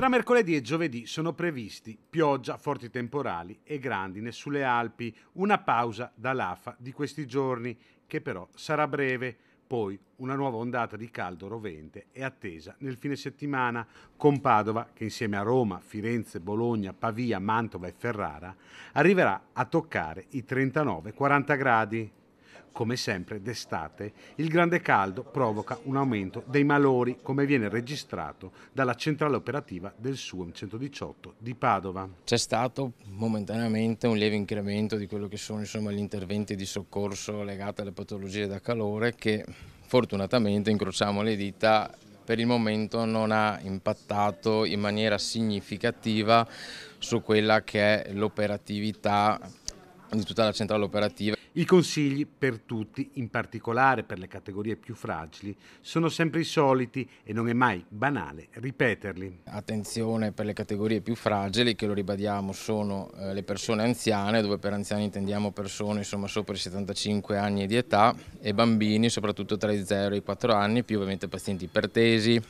Tra mercoledì e giovedì sono previsti pioggia, forti temporali e grandine sulle Alpi, una pausa dall'AFA di questi giorni, che però sarà breve. Poi una nuova ondata di caldo rovente è attesa nel fine settimana con Padova che insieme a Roma, Firenze, Bologna, Pavia, Mantova e Ferrara arriverà a toccare i 39-40 gradi. Come sempre d'estate, il grande caldo provoca un aumento dei malori, come viene registrato dalla centrale operativa del SUM 118 di Padova. C'è stato momentaneamente un lieve incremento di quello che sono insomma, gli interventi di soccorso legati alle patologie da calore che fortunatamente incrociamo le dita per il momento non ha impattato in maniera significativa su quella che è l'operatività di tutta la centrale operativa. I consigli per tutti, in particolare per le categorie più fragili, sono sempre i soliti e non è mai banale ripeterli. Attenzione per le categorie più fragili, che lo ribadiamo sono eh, le persone anziane, dove per anziani intendiamo persone insomma, sopra i 75 anni di età, e bambini soprattutto tra i 0 e i 4 anni, più ovviamente pazienti ipertesi,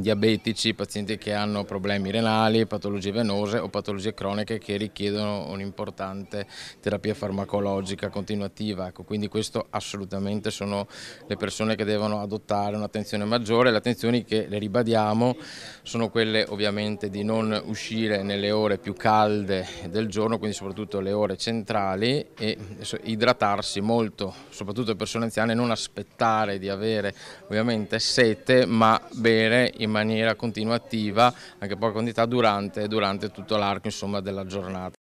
diabetici, pazienti che hanno problemi renali, patologie venose o patologie croniche che richiedono un'importante terapia farmacologica continuativa. Ecco, quindi questo assolutamente sono le persone che devono adottare un'attenzione maggiore, le attenzioni che le ribadiamo sono quelle ovviamente di non uscire nelle ore più calde del giorno, quindi soprattutto le ore centrali e idratarsi molto, soprattutto le persone anziane, non aspettare di avere ovviamente sete ma bere in in maniera continuativa, anche poca quantità, durante, durante tutto l'arco della giornata.